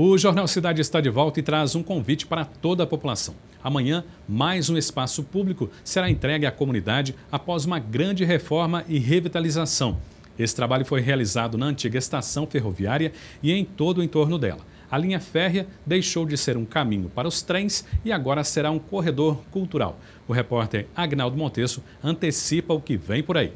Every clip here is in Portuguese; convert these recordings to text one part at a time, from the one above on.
O Jornal Cidade está de volta e traz um convite para toda a população. Amanhã, mais um espaço público será entregue à comunidade após uma grande reforma e revitalização. Esse trabalho foi realizado na antiga estação ferroviária e em todo o entorno dela. A linha férrea deixou de ser um caminho para os trens e agora será um corredor cultural. O repórter Agnaldo Montesso antecipa o que vem por aí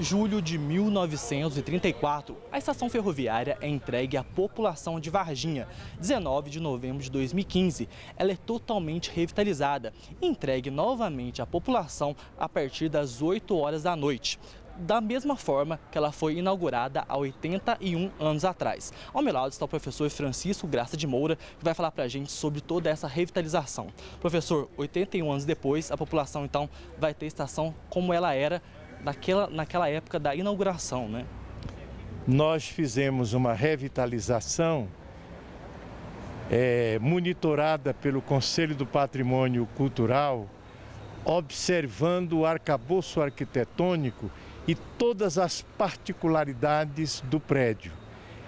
julho de 1934, a estação ferroviária é entregue à população de Varginha. 19 de novembro de 2015, ela é totalmente revitalizada e entregue novamente à população a partir das 8 horas da noite da mesma forma que ela foi inaugurada há 81 anos atrás. Ao meu lado está o professor Francisco Graça de Moura, que vai falar para a gente sobre toda essa revitalização. Professor, 81 anos depois, a população então vai ter estação como ela era daquela, naquela época da inauguração, né? Nós fizemos uma revitalização é, monitorada pelo Conselho do Patrimônio Cultural, observando o arcabouço arquitetônico e todas as particularidades do prédio.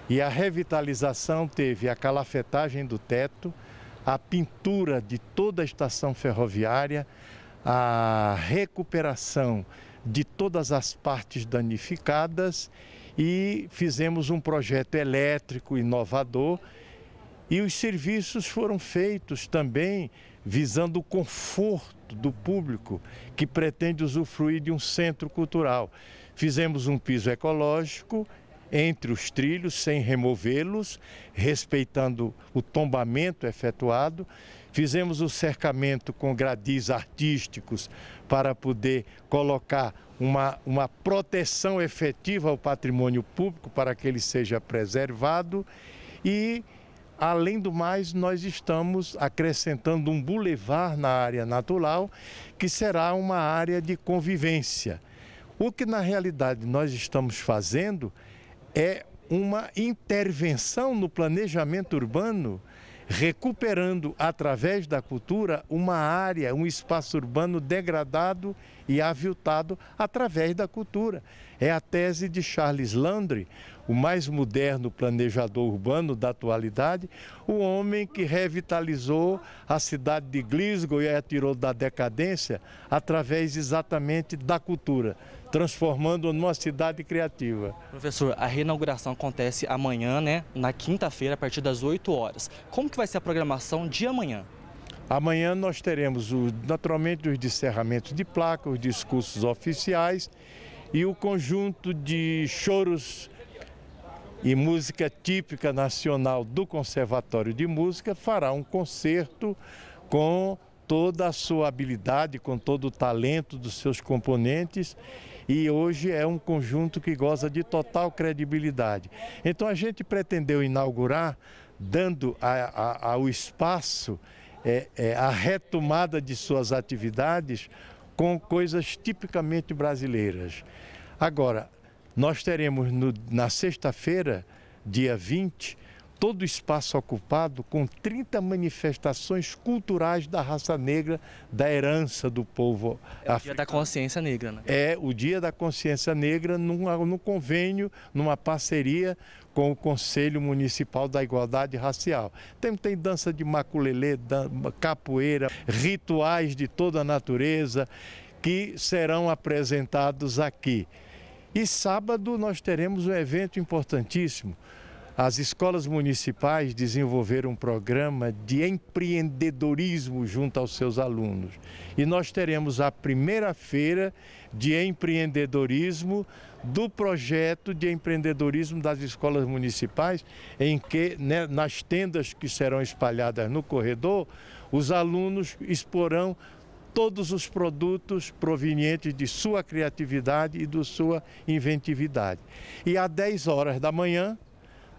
E a revitalização teve a calafetagem do teto, a pintura de toda a estação ferroviária, a recuperação de todas as partes danificadas e fizemos um projeto elétrico inovador e os serviços foram feitos também visando o conforto do público que pretende usufruir de um centro cultural. Fizemos um piso ecológico entre os trilhos sem removê-los, respeitando o tombamento efetuado. Fizemos o cercamento com gradis artísticos para poder colocar uma, uma proteção efetiva ao patrimônio público para que ele seja preservado e Além do mais, nós estamos acrescentando um bulevar na área natural, que será uma área de convivência. O que na realidade nós estamos fazendo é uma intervenção no planejamento urbano, recuperando através da cultura uma área, um espaço urbano degradado e aviltado através da cultura. É a tese de Charles Landry, o mais moderno planejador urbano da atualidade, o homem que revitalizou a cidade de Glasgow e a tirou da decadência através exatamente da cultura, transformando numa cidade criativa. Professor, a reinauguração acontece amanhã, né, na quinta-feira, a partir das 8 horas. Como que vai ser a programação de amanhã? Amanhã nós teremos, naturalmente, os descerramentos de placa, os discursos oficiais e o conjunto de choros e música típica nacional do Conservatório de Música fará um concerto com toda a sua habilidade, com todo o talento dos seus componentes e hoje é um conjunto que goza de total credibilidade. Então a gente pretendeu inaugurar dando a, a, ao espaço é, é, a retomada de suas atividades com coisas tipicamente brasileiras. Agora, nós teremos no, na sexta-feira, dia 20, todo o espaço ocupado com 30 manifestações culturais da raça negra, da herança do povo africano. é o africano. Dia da Consciência Negra, né? É o Dia da Consciência Negra num, num convênio, numa parceria com o Conselho Municipal da Igualdade Racial. Tem, tem dança de maculelê, capoeira, rituais de toda a natureza que serão apresentados aqui. E sábado nós teremos um evento importantíssimo. As escolas municipais desenvolveram um programa de empreendedorismo junto aos seus alunos. E nós teremos a primeira feira de empreendedorismo do projeto de empreendedorismo das escolas municipais, em que né, nas tendas que serão espalhadas no corredor, os alunos exporão todos os produtos provenientes de sua criatividade e de sua inventividade. E às 10 horas da manhã,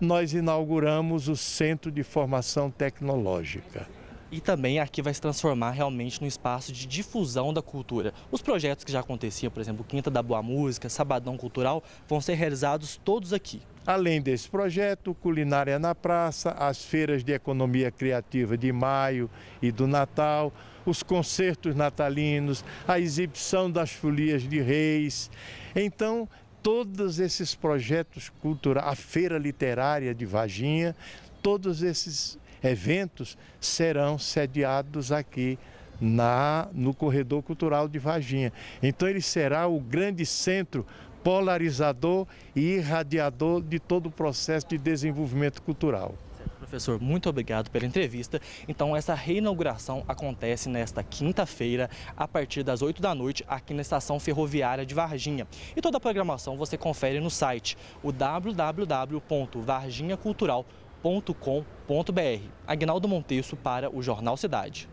nós inauguramos o Centro de Formação Tecnológica e também aqui vai se transformar realmente num espaço de difusão da cultura. Os projetos que já aconteciam, por exemplo, Quinta da Boa Música, Sabadão Cultural, vão ser realizados todos aqui. Além desse projeto, Culinária na Praça, as feiras de economia criativa de maio e do Natal, os concertos natalinos, a exibição das folias de reis. Então, todos esses projetos culturais, a feira literária de Varginha, todos esses eventos serão sediados aqui na, no Corredor Cultural de Varginha. Então ele será o grande centro polarizador e irradiador de todo o processo de desenvolvimento cultural. Professor, muito obrigado pela entrevista. Então, essa reinauguração acontece nesta quinta-feira, a partir das 8 da noite, aqui na Estação Ferroviária de Varginha. E toda a programação você confere no site, o www.varginhacultural.com www.jornalcidade.com.br. Agnaldo Monteiro para o Jornal Cidade.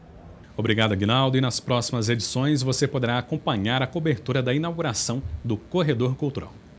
Obrigado, Agnaldo. E nas próximas edições você poderá acompanhar a cobertura da inauguração do Corredor Cultural.